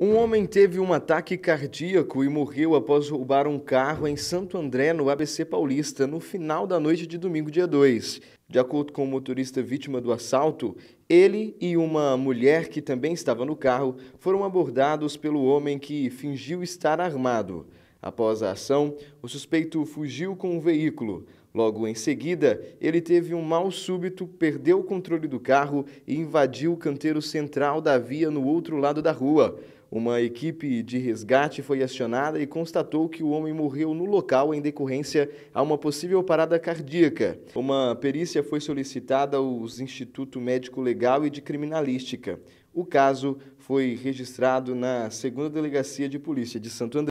Um homem teve um ataque cardíaco e morreu após roubar um carro em Santo André, no ABC Paulista, no final da noite de domingo, dia 2. De acordo com o motorista vítima do assalto, ele e uma mulher que também estava no carro foram abordados pelo homem que fingiu estar armado. Após a ação, o suspeito fugiu com o veículo. Logo em seguida, ele teve um mal súbito, perdeu o controle do carro e invadiu o canteiro central da via no outro lado da rua. Uma equipe de resgate foi acionada e constatou que o homem morreu no local em decorrência a uma possível parada cardíaca. Uma perícia foi solicitada aos Instituto Médico Legal e de Criminalística. O caso foi registrado na segunda delegacia de polícia de Santo André.